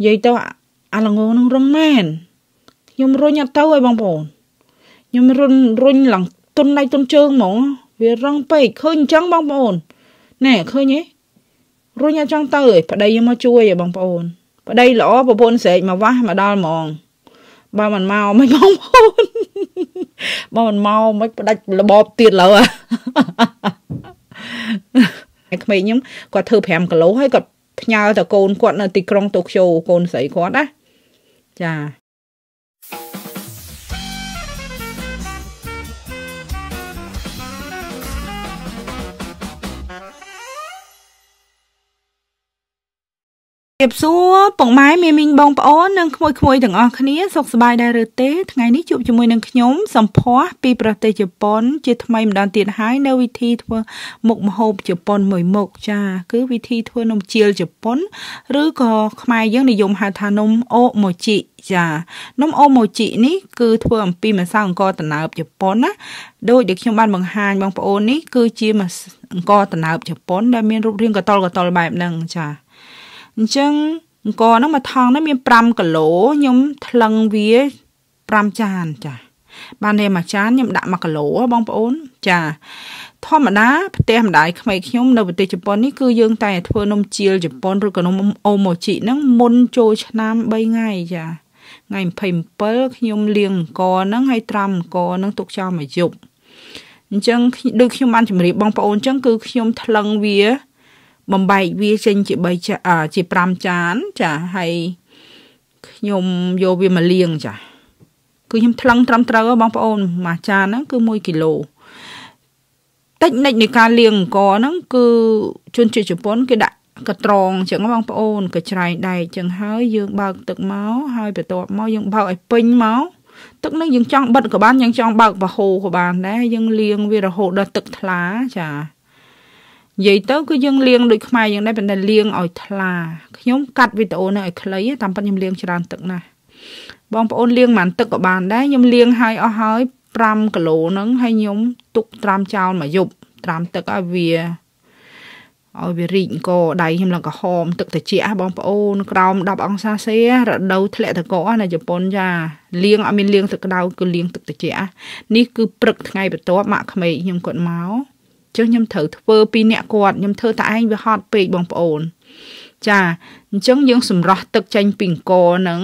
និយាយទៅអាល្ងងនឹងរឹងមែនខ្ញុំរុញអត់ទៅឲ្យបងប្អូនខ្ញុំរុញរុញឡើងទុនដៃទុនជើងហ្មង វារឹងពេកឃើញអញ្ចឹងបងប្អូនណែឃើញទេរុញអត់ចង់ទៅឯងប្តីខ្ញុំមកជួយឯងបងប្អូនប្តីល្អប្រពន្ធស្រែកមកវ៉ាស់មកដល់ហ្មង បើមិនមកមិនបងប្អូនបើមិនមកមិនផ្ដាច់របបទៀតឡើយអាក្មេងខ្ញុំគាត់ធ្វើ5គីឡូហើយគាត់ផ្ញើទៅកូនគាត់នៅទីក្រុងតូក្យូកូនស្រីគាត់ណាចាបសួរពងម៉ែមីមីងបងប្អូននិងក្មួយក្មួយទាំងអស់គ្នាសុខសប្បាយដែរឬទេថ្ងៃនេះជួបជាមួយនឹងខ្ញុំ សំភ័សពីប្រទេសជប៉ុន ជាថ្មីម្ដងទៀតហើយ នៅវិធីធ្វើមុខម្ហូបជប៉ុនមួយមុខចា គឺវិធីធ្វើនំជៀលជប៉ុន ឬក៏ខ្មែរយើងនិយមហៅថានំអូម៉ូជីចានំអូម៉ូជីនេះគឺធ្វើអំពីម្សៅអង្ករដំណើបជប៉ុនណាដោយដែលខ្ញុំបានបង្ហាញបងប្អូននេះគឺជាអង្ករដំណើបជប៉ុនដែលមានរូបរាងកតល កតលបែបហ្នឹងចាអញ្ចឹងអង្គហ្នឹងមួយថងហ្នឹងមាន5គីឡូខ្ញុំថ្លឹងវា5ចានចាបានតែមួយចានខ្ញុំដាក់1គីឡូបងប្អូនចា ធម្មតា ផ្ទះម្ដាយក្មេកខ្ញុំនៅប្រទេសជប៉ុននេះគឺយើង តែធ្វើនំជៀលជប៉ុនឬក៏នំអូម៉ូជីហ្នឹងមុនចូលឆ្នាំ3ថ្ងៃចាថ្ងៃ27ខ្ញុំលាងអង្គហ្នឹងហើយត្រាំអង្គហ្នឹងទុកចោលមួយយប់អញ្ចឹងដូចខ្ញុំបានជម្រាបបងប្អូនអញ្ចឹង គឺខ្ញុំថ្លឹងវាបំបែកវាចេញជា3ចាជា5ចានចាហើយខ្ញុំយកវាមកលាងចាគឺខ្ញុំថ្លឹងត្រឹមត្រូវបងប្អូនមួយចានហ្នឹងគឺ1គីឡូតិចនិចនៃការលាងអង្ករហ្នឹងគឺជនជាតិជប៉ុនគេដាក់កត្រងអញ្ចឹងបងប្អូនកញ្ច្រៃដែកអញ្ចឹងហើយយើងបើកទឹកមកហើយបន្ទាប់មកយើងបើកឲ្យពេញមកទឹកនឹងយើងចង់បិទក៏បានយើងចង់បើកប្រហូក៏បានដែរយើងលាងវារហូតដល់ទឹកថ្លាចានិយាយទៅគឺយើងលាងដូចខ្មែរយ៉ាងដែរប៉ុន្តែលាងឲ្យថ្លាខ្ញុំកាត់វីដេអូនេះឲ្យខ្លីតាមពិតខ្ញុំលាងច្រើនទឹកណាស់បងប្អូនលាងមិនទឹកក៏បាន ដែរខ្ញុំលាងឲ្យអស់ហើយ5គីឡូហ្នឹងហើយខ្ញុំទុកត្រាំចោលមួយយប់ត្រាំទឹកឲ្យវាឲ្យវារីកអង្គដៃខ្ញុំឡើងក្រហមទឹកត្រជាក់បងប្អូន ក្រោម10អង្សាសេរដូវធ្លាក់តកណាជប៉ុនចាលាងអត់មានលាងទឹកក្តៅគឺលាងទឹកត្រជាក់នេះគឺព្រឹកថ្ងៃបន្ទាប់ម៉ាក់ក្មេកខ្ញុំគាត់មកចឹងខ្ញុំត្រូវធ្វើពីអ្នកគាត់ខ្ញុំធ្វើតែឯងវាហត់ពេកបងប្អូនចាអញ្ចឹងយើងសម្រោះទឹកចេញពីអង្គហ្នឹង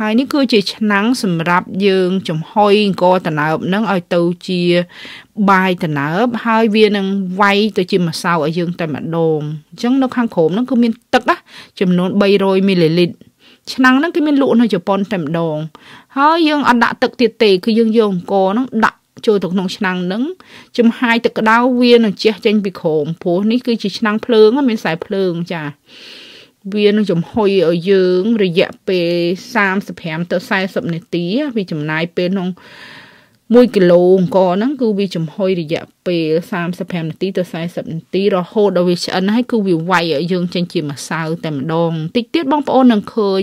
ហើយនេះគឺជាឆ្នាំងសម្រាប់យើងចំហុយអង្គតណើបហ្នឹងឲ្យទៅជាបាយតណើបហើយវានឹងវាយទៅជាម្សៅឲ្យយើងតែម្ដងអញ្ចឹងនៅ ខាងក្រោមហ្នឹងគឺមានទឹកណាចំនួន300មីលីលីត្រឆ្នាំងហ្នឹងគេមានលក់នៅជប៉ុនតែម្ដងហើយយើងអត់ដាក់ទឹកទៀតទេគឺយើងយកអង្គហ្នឹងដាក់ចូលទៅក្នុងឆ្នាំងនឹងចំហាយទឹកក្តៅវានឹងជះចេញពីក្រោមព្រោះនេះគឺជាឆ្នាំងភ្លើងមានខ្សែភ្លើងចាវានឹងចំហុយឲ្យយើងរយៈពេល35ទៅ40នាទីវាចំណាយពេលក្នុង1គីឡូអង្គហ្នឹងគឺវាចំហុយរយៈពេល35នាទីទៅ40នាទីរហូតដល់វាឆ្អិនហើយគឺវាវាយឲ្យយើងចេញជាម្សៅតែម្ដងតិចទៀតបងប្អូននឹងឃើញ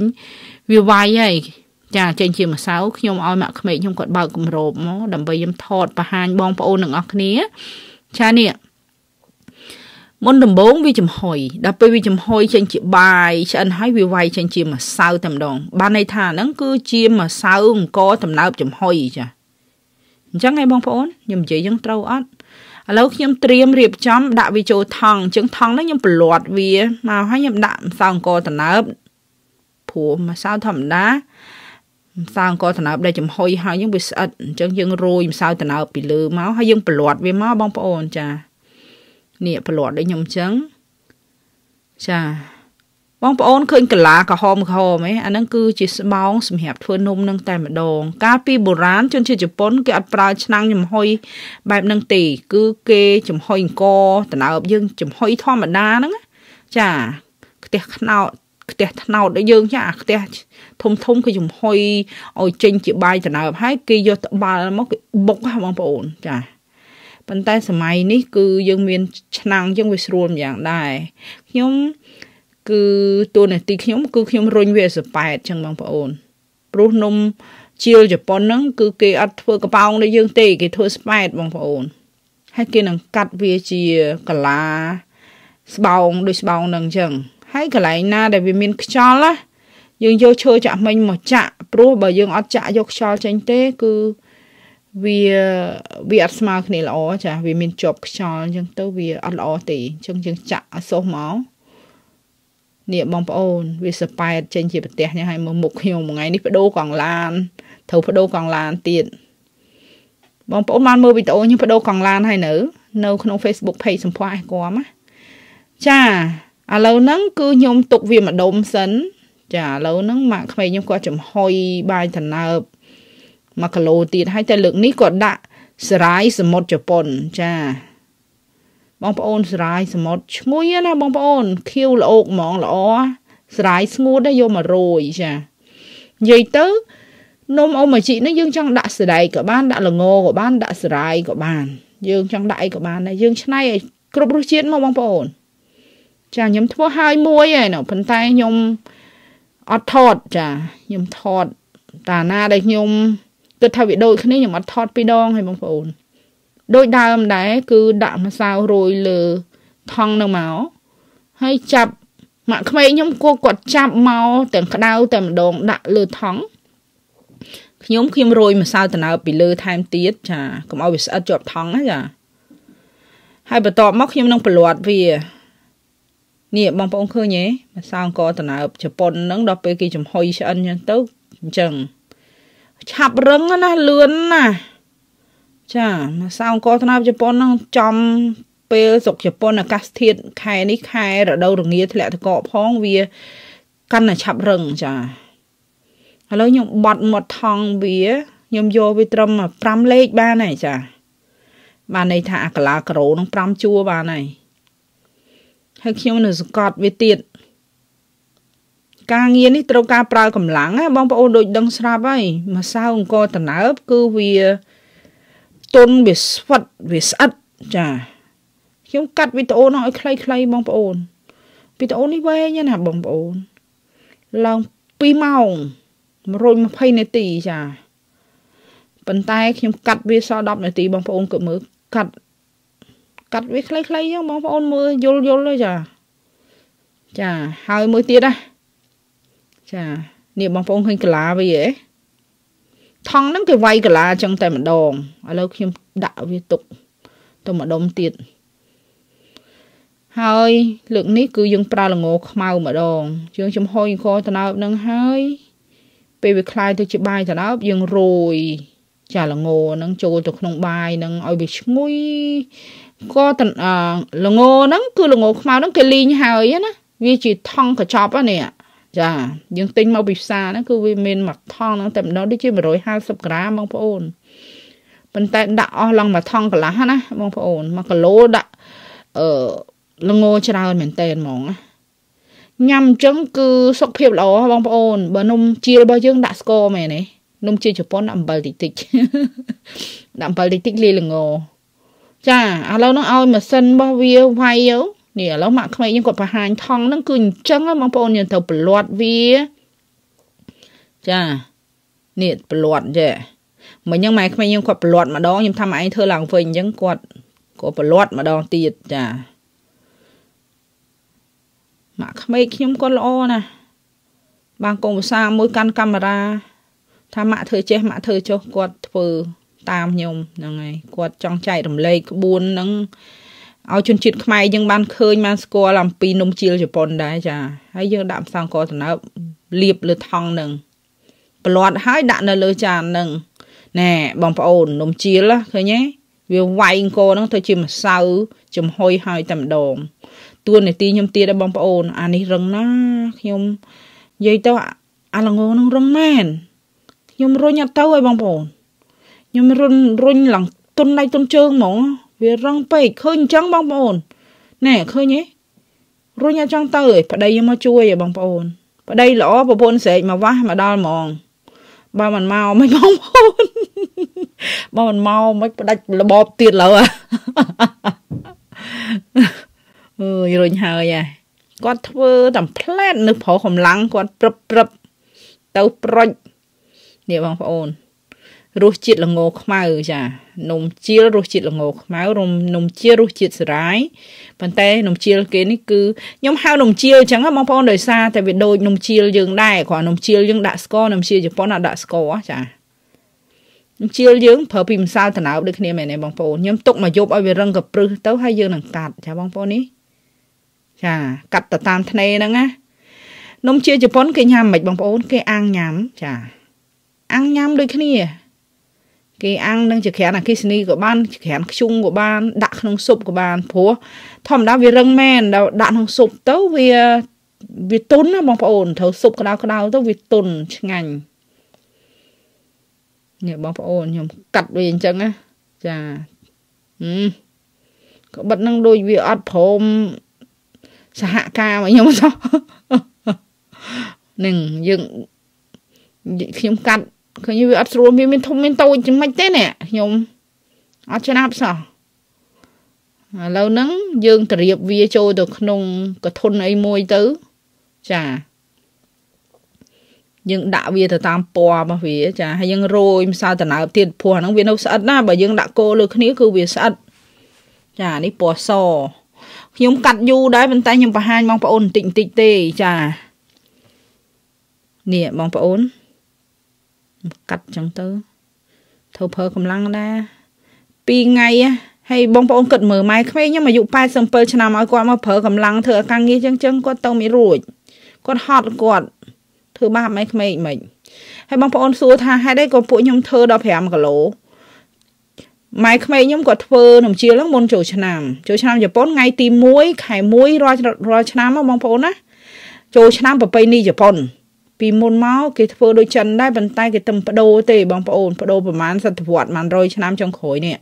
វាវាយហើយចាចេញជាម្សៅខ្ញុំឲ្យម៉ាក់ក្មេកខ្ញុំគាត់បើកគម្របមកដើម្បីខ្ញុំថតបង្ហាញបងប្អូនទាំងអស់គ្នាចានេះមុនដំបូងវាចំហុយដល់ពេលវាចំហុយចេញជាបាយឆ្អិនហើយវាវាយចេញជាម្សៅតែម្ដង បានន័យថាហ្នឹងគឺជាម្សៅអង្គដំណើបចំហុយចាអញ្ចឹងឯងបងប្អូនខ្ញុំនិយាយយ៉ាងត្រូវអត់ឥឡូវខ្ញុំត្រៀមរៀបចំដាក់វាចូលថង់អញ្ចឹងថង់ហ្នឹងខ្ញុំប្រឡាត់វាមកហើយខ្ញុំដាក់ម្សៅអង្គដំណើបព្រោះម្សៅធម្មតាម្សៅអង្ករត្នោតដែលចំហុយហើយយើងវាស្អិតអញ្ចឹងយើងរោយម្សៅត្នោតពីលើមកហើយយើងប្រឡាត់វាមកបងប្អូនចានេះប្រឡាត់ដូចខ្ញុំអញ្ចឹងចាបងប្អូនឃើញកលាក្រហមក្រហមឯអាហ្នឹងគឺ ជាស្បោងសម្រាប់ធ្វើនំនឹង តែម្ដងកាលពីបុរាណជន ជាតិជប៉ុនគេអត់ប្រើឆ្នាំងចំហុយបែបហ្នឹងទេគឺគេចំហុយអង្ករត្នោតយើងចំហុយធម្មតាហ្នឹងចាខ្ទះខ្នោតខ្ទះត្នោតដូចយើងចាខ្ទះធំធំគេចំហុយឲ្យចេញជាបាយដំណើបហើយគេយកត្បាល់មកគេបុកហ่าបងប្អូនចាប៉ុន្តែសម័យនេះ គឺយើងមានឆ្នាំងយើងវាស្រួលម្យ៉ាងដែរខ្ញុំគឺតួនាទីខ្ញុំគឺខ្ញុំរុញវាសប៉ែតចឹងបងប្អូនព្រោះនំជៀលជប៉ុនហ្នឹង គឺគេអត់ធ្វើកប៉ោងដូចយើងទេគេធ្វើស្ប៉ែតបងប្អូន ហើយគេនឹងកាត់វាជាកលាស្បោងដូចស្បោងហ្នឹងអញ្ចឹង ហើយកន្លែងណា ដែលវាមានខ្យល់ណាយើងយកឈើចាក់មិញមកចាក់ព្រោះបើយើងអត់ចាក់យកខ្យល់ចេញទេគឺវាវាអត់ស្មើគ្នាល្អចាវាមានជាប់ខ្យល់អញ្ចឹងទៅវាអត់ល្អទេអញ្ចឹងយើងចាក់អសុះមកនេះបងប្អូនវាសប៉ែតចេញជាប្រទេសនេះហើយមើលមុខខ្ញុំមួយថ្ងៃនេះបដូរកង់ឡានត្រូវបដូរកង់ឡានទៀតបងប្អូនបានមើលវីដេអូខ្ញុំបដូរកង់ឡានហើយនៅ នៅ ក្នុង Facebook page សម្ផស្សឯកគំណាចាឥឡូវហ្នឹងគឺខ្ញុំទុកវាម្ដុំសិនចាឥឡូវហ្នឹងម៉ាក់ក្មេងខ្ញុំគាត់ចំហុយបាយថ្នើប1គីឡូទៀតហើយតែលើកនេះគាត់ដាក់សារាយសមុទ្រជប៉ុនចា បងប្អូនសារាយសមុទ្រឈ្ងុយណាបងប្អូនខៀវល្អកហ្មងល្អសារាយស្ងួតដែរយកមករយចានិយាយទៅនំអូម៉ាជីនេះយើងចង់ដាក់សដែកក៏បានដាក់ល្ងក៏បានដាក់សារាយក៏បាន យើងចង់ដាក់អីក៏បានដែរយើងឆ្នៃឲ្យគ្រប់រសជាតិមកបងប្អូន ចាខ្ញុំធ្វើឲ្យមួយឯណោះប៉ុន្តែខ្ញុំអត់ថតចាខ្ញុំថតតាណាដែលខ្ញុំគិតថាវាដូចគ្នាខ្ញុំអត់ថតពីរដង ហើយបងប្អូន ដូចដើមដែរគឺដាក់ម្សៅរោយលើថង់នឹងមកហើយចាប់ម៉ាក់ក្មេងខ្ញុំគួរគាត់ចាប់មកទាំងក្តៅតែម្ដងដាក់លើថង់ខ្ញុំខ្ញុំរោយម្សៅតណើបពីលើថែមទៀតចាកុំឲ្យវាស្អិតជាប់ថង់ណាចាហើយបន្ទាប់មកខ្ញុំនឹងប្រឡាត់វានេះបងប្អូនឃើញទេម្សៅអង្គរតំណើបជប៉ុនហ្នឹងដល់ពេលគេចំហុយឆ្អិនចឹងទៅអញ្ចឹងឆាប់រឹងណាលឿនណាចាម្សៅអង្គរតំណើបជប៉ុនហ្នឹងចំ ពេលស្រុកជប៉ុនអាកាសធាតុខែនេះខែរដូវរងាធ្លាក់ទឹកកកផងវាកាន់តែឆាប់រឹងចាឥឡូវខ្ញុំបត់មាត់ថង់វាខ្ញុំយកវាត្រឹម5លេខបានហើយចា បានន័យថាអាកាឡាក្រូនឹង5ជួរបានហើយហើយខ្ញុំនៅសង្កត់វាទៀតការងារនេះត្រូវការប្រើកម្លាំងណាបងប្អូន ដូច ដឹងស្រាប់ហើយម្សៅអង្គតំណើបគឺវាទុនវាស្វិតវាស្អិតចា ខ្ញុំកាត់វីដេអូនោះឲ្យ ខ្លីៗបងប្អូនវីដេអូនេះវែងណាបងប្អូនឡើង2ម៉ោង120នាទីចាប៉ុន្តែ ខ្ញុំកាត់វាសល់10នាទី បងប្អូនគាត់មើលកាត់កាត់វាខ្លីៗអញ្ចឹងបងប្អូនមើលយល់យល់ទេចាចាហើយមួយទៀតណាចានេះបងប្អូនឃើញកាឡាវាហ៎ថងហ្នឹងគេវាយកាឡាអញ្ចឹងតែម្ដងឥឡូវខ្ញុំដាក់វាទុកទៅម្ដុំទៀតហើយលើកនេះគឺយើងប្រើល្ងខ្មៅម្ដងយើងចំហុយអង្ករត្នោតនឹងហើយពេលវាคลายទៅជាបាយត្នោតយើងរោយចាល្ងនឹងចូលទៅក្នុងបាយនឹងឲ្យវាឈ្ងុយគាត់លងោហ្នឹងគឺលងោខ្មៅហ្នឹងគេលីងហើយណាវាជាថងកញ្ចប់ហ្នឹងចា យើងទិញមកពីផ្សារហ្នឹងគឺវាមានមួយថងហ្នឹងតែម្ដងដូចជា150ក្រាមបងប្អូនប៉ុន្តែដាក់អស់ឡងមួយថងកន្លះណាបងប្អូន1គីឡូដាក់អឺលងោច្រើនមែនតើហ្មងណាញ៉ាំអញ្ចឹងគឺ សុខភាពល្អបងប្អូនបើនំជារបស់យើងដាក់ស្ករមែនទេនំជាជប៉ុនដាក់អំបិលតិចតិចដាក់អំបិលតិចតិចលាយល្ងចាឥឡូវហ្នឹងឲ្យម៉ាស៊ីនរបស់វាវាយនេះឥឡូវម៉ាក់ក្មេងយើងគាត់បង្ហាញថង់ហ្នឹងគឺអញ្ចឹងបងប្អូនយើងត្រូវប្រឡាត់វាចានេះប្រឡាត់ចេះមិញហ្នឹងម៉ែក្មេងយើងគាត់ប្រឡាត់ម្ដងខ្ញុំថាម៉ែឯងធ្វើឡើងវិញអញ្ចឹងគាត់គាត់ប្រឡាត់ ម្ដងទៀតចាម៉ាក់ក្មេងខ្ញុំគាត់ល្អណាស់បានកងភាសាមួយកាន់កាមេរ៉ាថាម៉ាក់ធ្វើចេះម៉ាក់ធ្វើចុះគាត់ធ្វើតាមខ្ញុំហ្នឹងហើយគាត់ចង់ចែករំលែកក្បួនហ្នឹងឲ្យជនជាតិខ្មែរយើងបានឃើញបានស្គាល់អំពីនំជៀលជប៉ុនដែរចាហើយយើងដាក់ផ្សងកសំណើបលាបលើថង់ហ្នឹងប្រឡាត់ហើយដាក់នៅលើចានហ្នឹងណែបងប្អូននំជៀលឃើញទេវាវាយអង្គហ្នឹងទៅជាម្សៅចំហុយហើយតែម្ដងតួនាទីខ្ញុំទៀតដែរបងប្អូន អានេះរឹងណាខ្ញុំនិយាយទៅអាល្ងងហ្នឹងរឹងមែនខ្ញុំរុញអត់ទៅហើយបងប្អូនខ្ញុំរុញរុញឡើងទុនដៃទុនជើងហ្មង វារឹងពេកឃើញអញ្ចឹងបងប្អូនណែឃើញទេរុញអញ្ចឹងទៅឯងប្តីមកជួយឯងបងប្អូន ប្តីល្អប្រពន្ធស្រែកមកវ៉ាស់មកដល់ហ្មង បើមិនមកមិនបងប្អូនបើមិនមកមិនផ្ដាច់របបទៀតឡើយអើយរុញហើយឯងគាត់ធ្វើ តាមផ្លែតនៅប្រុសកម្លាំងគាត់ព្រឹបព្រឹបទៅប្រុចនេះបងប្អូនរសជាតិល្ងខ្មៅ ចា នំជៀលរសជាតិល្ងខ្មៅរំនំជៀលរសជាតិសារាយប៉ុន្តែនំជៀលគេនេះគឺខ្ញុំហៅនំជៀលអញ្ចឹងបងប្អូនដោយសារតែវាដូចនំជៀលយើងដែរគ្រាន់នំជៀលយើងដាក់ស្ករនំជៀលជប៉ុនអត់ដាក់ស្ករចានំជៀលយើងប្រើពីម្សៅត្នោតដូចគ្នាមែនទេបងប្អូនខ្ញុំទុកមកយប់ឲ្យវារឹងកប្រឹសទៅហើយយើងនឹងកាត់ចាបងប្អូននេះចា កាត់ទៅតាមថ្នេរហ្នឹងណានំជាជប៉ុនគេញ៉ាំមិនបងប្អូន គេអាំងញ៉ាំចាអាំងញ៉ាំដូចគ្នាគេអាំងនឹងចក្រានអគិសនីក៏បានចក្រានខ្ជុងក៏បានដាក់ក្នុងស៊ុបក៏បានព្រោះធម្មតាវារឹងមែនដល់ដាក់ក្នុងស៊ុបទៅវាវាទុនណាបងប្អូនត្រូវស៊ុបក្តៅក្តៅទៅវាទុនឆ្ងាញ់នេះបងប្អូនខ្ញុំកាត់វាអញ្ចឹងណាចាហឹមក្បិតនឹងដូចវាអត់ព្រមសហការមកខ្ញុំទៅនឹងយើងខ្ញុំកាត់ឃើញវាអត់ស្រួលមានមានធំមានតូចយ៉ាងម៉េចទេណែខ្ញុំអត់ច្បាប់សោះឥឡូវហ្នឹងយើងត្រៀបវាចូលទៅក្នុងកធុនអីមួយទៅចាយើងដាក់វាទៅតាមពណ៌របស់វាចាហើយយើងរោយម្សៅដំណើបទៀតព្រោះហ្នឹងវានៅស្អិតណាបើយើងដាក់គោលើគ្នាគឺវាស្អិតចានេះពណ៌សខ្ញុំកាត់យូរដែរប៉ុន្តែខ្ញុំបង្ហាញបងប្អូនបន្តិចបន្តិចទេចានេះបងប្អូនកាត់ចឹងទៅធ្វើព្រើកម្លាំងដែរ2ថ្ងៃហើយបងប្អូនគិតមើលម៉ែក្មេងខ្ញុំអាយុ87ឆ្នាំឲ្យគាត់មកព្រើកម្លាំងធ្វើអាការងារចឹងចឹងគាត់ទៅមិនរួចគាត់ហត់គាត់ធ្វើបាបម៉ែក្មេងមិនហើយបងប្អូនសួរថាហេតុអីក៏ពួកខ្ញុំធ្វើដល់5គីឡូម៉ែក្មេងខ្ញុំគាត់ធ្វើនំជៀលហ្នឹងមុនចូលឆ្នាំ ចូលឆ្នាំជប៉ុនថ្ងៃទី1ខែ1រាល់រាល់ឆ្នាំបងប្អូនណាចូលឆ្នាំប្រពៃណីជប៉ុនពីមុនមកគេធ្វើដូចចិនដែរប៉ុន្តែគេទំបដូរទេបងប្អូនបដូរប្រហែលសតវត្ស100ឆ្នាំចុងក្រោយនេះ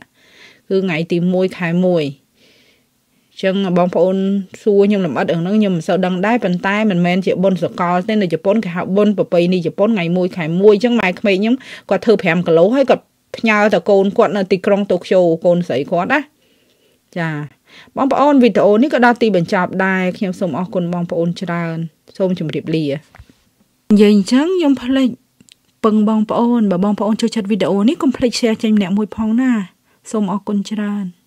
គឺថ្ងៃទី1ខែ1អញ្ចឹងបងប្អូនសួរខ្ញុំលំអិតអឹងហ្នឹងខ្ញុំមិនសូវដឹងដែរប៉ុន្តែមិនមែនជាបុណ្យសកលទេនៅជប៉ុនគេហៅបុណ្យប្រពៃណីជប៉ុនថ្ងៃ1ខែ1អញ្ចឹងម៉ែក្មេកខ្ញុំគាត់ធ្វើ5គីឡូហើយគាត់ផ្ញើទៅកូនគាត់នៅទីក្រុងតូក្យូកូនស្រីគាត់ណាចាបងប្អូនវីដេអូនេះក៏ដល់ទីបញ្ចប់ដែរខ្ញុំសូមអរគុណបងប្អូនច្រើន សូមជម្រាបលានិយាយអញ្ចឹងខ្ញុំភ្លេចពឹងបងប្អូនបើបងប្អូនចូលចិត្តវីដេអូនេះកុំភ្លេច share ចេញម្នាក់មួយផងណាសូមអរគុណច្រើន។